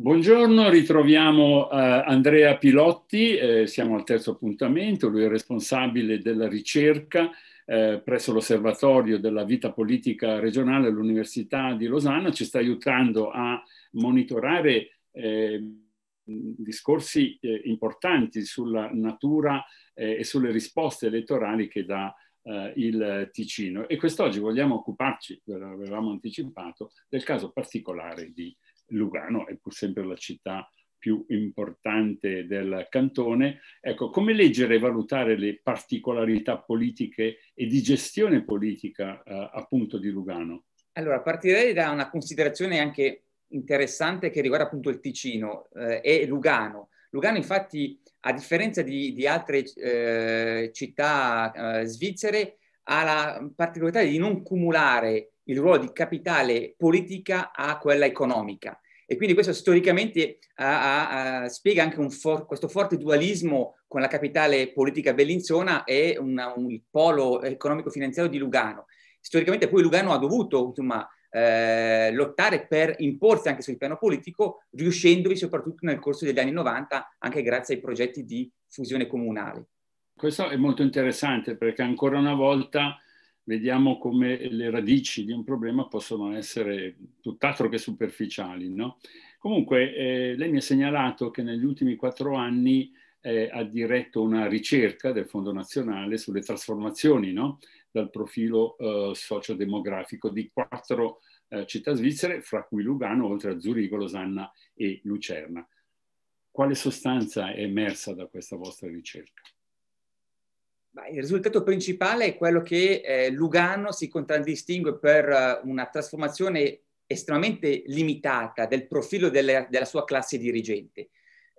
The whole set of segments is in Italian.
Buongiorno, ritroviamo eh, Andrea Pilotti, eh, siamo al terzo appuntamento, lui è responsabile della ricerca eh, presso l'Osservatorio della Vita Politica Regionale all'Università di Losanna, ci sta aiutando a monitorare ehm, discorsi eh, importanti sulla natura eh, e sulle risposte elettorali che dà eh, il Ticino e quest'oggi vogliamo occuparci, ve l'avevamo anticipato, del caso particolare di Ticino. Lugano è pur sempre la città più importante del cantone. Ecco, come leggere e valutare le particolarità politiche e di gestione politica eh, appunto di Lugano? Allora, partirei da una considerazione anche interessante che riguarda appunto il Ticino eh, e Lugano. Lugano infatti, a differenza di, di altre eh, città eh, svizzere, ha la particolarità di non cumulare il ruolo di capitale politica a quella economica e quindi questo storicamente ha, ha, spiega anche for, questo forte dualismo con la capitale politica bellinzona e una, un polo economico-finanziario di Lugano. Storicamente poi Lugano ha dovuto insomma, eh, lottare per imporsi anche sul piano politico, riuscendovi soprattutto nel corso degli anni 90 anche grazie ai progetti di fusione comunale. Questo è molto interessante perché ancora una volta vediamo come le radici di un problema possono essere tutt'altro che superficiali. No? Comunque, eh, lei mi ha segnalato che negli ultimi quattro anni eh, ha diretto una ricerca del Fondo Nazionale sulle trasformazioni no? dal profilo eh, sociodemografico di quattro eh, città svizzere, fra cui Lugano, oltre a Zurigo, Losanna e Lucerna. Quale sostanza è emersa da questa vostra ricerca? il risultato principale è quello che eh, Lugano si contraddistingue per uh, una trasformazione estremamente limitata del profilo delle, della sua classe dirigente.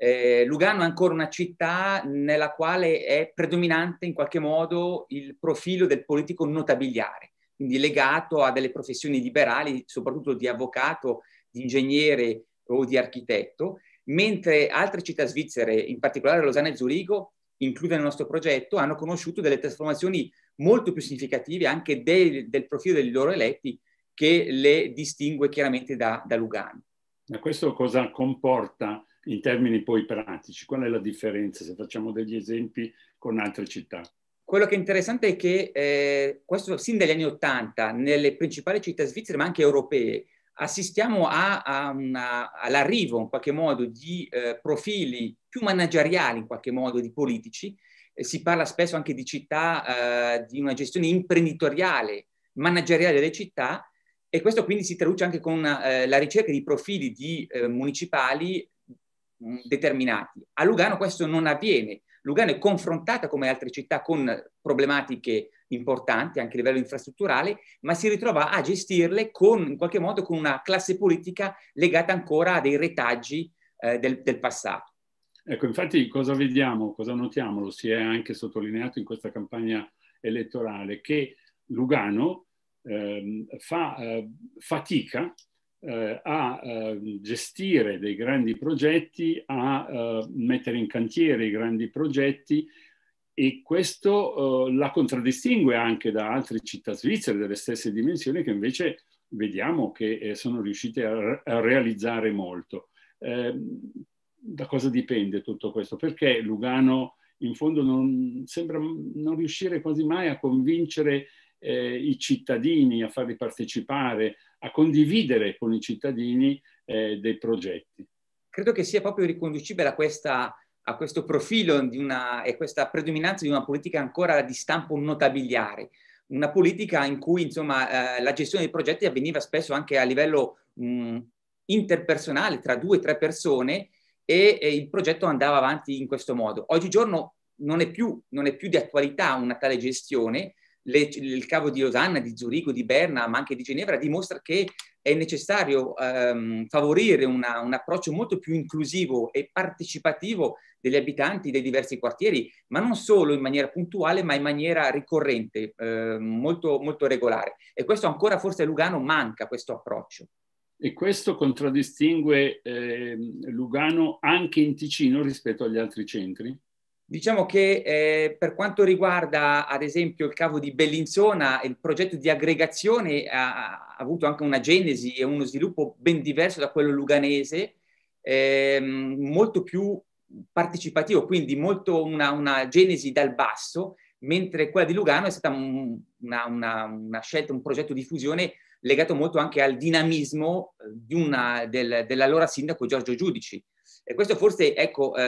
Eh, Lugano è ancora una città nella quale è predominante in qualche modo il profilo del politico notabiliare, quindi legato a delle professioni liberali, soprattutto di avvocato, di ingegnere o di architetto, mentre altre città svizzere, in particolare Losanna e Zurigo, incluse nel nostro progetto hanno conosciuto delle trasformazioni molto più significative anche del, del profilo dei loro eletti che le distingue chiaramente da, da Lugano. Ma questo cosa comporta in termini poi pratici? Qual è la differenza se facciamo degli esempi con altre città? Quello che è interessante è che eh, questo sin dagli anni Ottanta nelle principali città svizzere ma anche europee assistiamo a, a una, all'arrivo in qualche modo di eh, profili più manageriali in qualche modo di politici, eh, si parla spesso anche di città, eh, di una gestione imprenditoriale, manageriale delle città e questo quindi si traduce anche con eh, la ricerca di profili di, eh, municipali Mm, determinati. A Lugano questo non avviene. Lugano è confrontata come altre città con problematiche importanti anche a livello infrastrutturale, ma si ritrova a gestirle con, in qualche modo con una classe politica legata ancora a dei retaggi eh, del, del passato. Ecco, infatti cosa vediamo, cosa notiamo, lo si è anche sottolineato in questa campagna elettorale, che Lugano eh, fa eh, fatica eh, a eh, gestire dei grandi progetti, a eh, mettere in cantiere i grandi progetti e questo eh, la contraddistingue anche da altre città svizzere delle stesse dimensioni che invece vediamo che eh, sono riuscite a, a realizzare molto. Ehm, da cosa dipende tutto questo? Perché Lugano in fondo non, sembra non riuscire quasi mai a convincere eh, i cittadini a farli partecipare, a condividere con i cittadini eh, dei progetti. Credo che sia proprio riconducibile a, questa, a questo profilo una, e questa predominanza di una politica ancora di stampo notabiliare, una politica in cui insomma, eh, la gestione dei progetti avveniva spesso anche a livello mh, mm, interpersonale tra due o tre persone e, e il progetto andava avanti in questo modo. Oggigiorno non è, più, non è più, di attualità una tale gestione, le, il cavo di Losanna, di Zurigo, di Berna, ma anche di Ginevra, dimostra che è necessario ehm, favorire una, un approccio molto più inclusivo e partecipativo degli abitanti dei diversi quartieri, ma non solo in maniera puntuale, ma in maniera ricorrente, eh, molto, molto regolare. E questo ancora forse a Lugano manca questo approccio. E questo contraddistingue eh, Lugano anche in Ticino rispetto agli altri centri? Diciamo che eh, per quanto riguarda ad esempio il cavo di Bellinzona, il progetto di aggregazione ha, ha avuto anche una genesi e uno sviluppo ben diverso da quello luganese, ehm, molto più partecipativo, quindi molto una, una, genesi dal basso, mentre quella di Lugano è stata una, una, una, scelta, un progetto di fusione legato molto anche al dinamismo eh, una, del, dell'allora sindaco Giorgio Giudici. E questo forse ecco, eh, eh,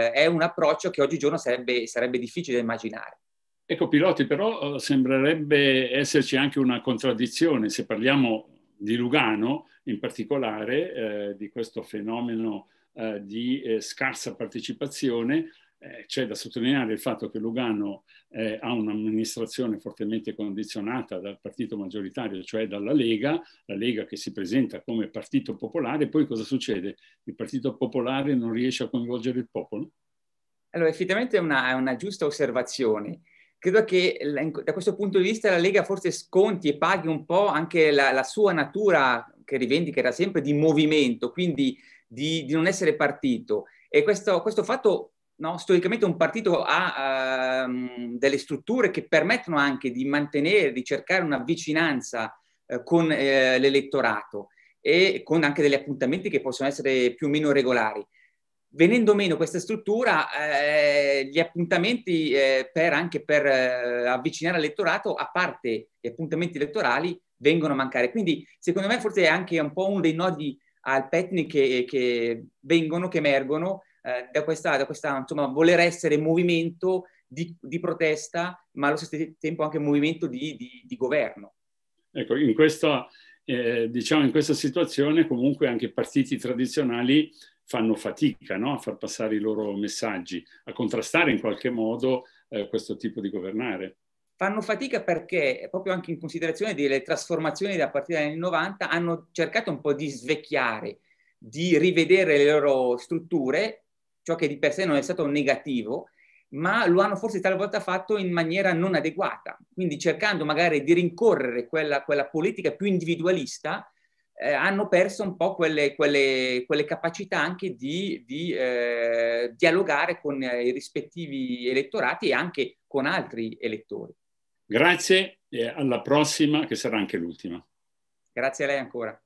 eh, è un approccio che oggigiorno sarebbe, sarebbe difficile immaginare. Ecco, piloti, però eh, sembrerebbe esserci anche una contraddizione se parliamo di Lugano, in particolare eh, di questo fenomeno eh, di eh, scarsa partecipazione eh, c'è da sottolineare il fatto che Lugano eh, ha un'amministrazione fortemente condizionata dal partito maggioritario, cioè dalla Lega, la Lega che si presenta come partito popolare, poi cosa succede? Il partito popolare non riesce a coinvolgere il popolo? Allora, effettivamente è una, una giusta osservazione. Credo che da questo punto di vista la Lega forse sconti e paghi un po' anche la, la sua natura che rivendica da sempre di movimento, quindi di, di non essere partito. E questo, questo fatto no? storicamente un partito ha ehm, delle strutture che permettono anche di mantenere, di cercare una vicinanza eh, con eh, l'elettorato e con anche degli appuntamenti che possono essere più o meno regolari. Venendo meno questa struttura, eh, gli appuntamenti eh, per, anche per eh, avvicinare l'elettorato, a parte gli appuntamenti elettorali, vengono a mancare. Quindi, secondo me, forse è anche un po' uno dei nodi al pettine che, che vengono, che emergono, eh, da questa, da questa insomma, voler essere movimento di, di, protesta, ma allo stesso tempo anche movimento di, di, di governo. Ecco, in questa, eh, diciamo in questa situazione comunque anche i partiti tradizionali fanno fatica no? a far passare i loro messaggi, a contrastare in qualche modo eh, questo tipo di governare. Fanno fatica perché, proprio anche in considerazione delle trasformazioni da partire dagli anni 90, hanno cercato un po' di svecchiare, di rivedere le loro strutture ciò che di per sé non è stato negativo, ma lo hanno forse talvolta fatto in maniera non adeguata, quindi cercando magari di rincorrere quella, quella politica più individualista, eh, hanno perso un po' quelle, quelle, quelle capacità anche di, di eh, dialogare con eh, i rispettivi elettorati e anche con altri elettori. Grazie e alla prossima che sarà anche l'ultima. Grazie a lei ancora.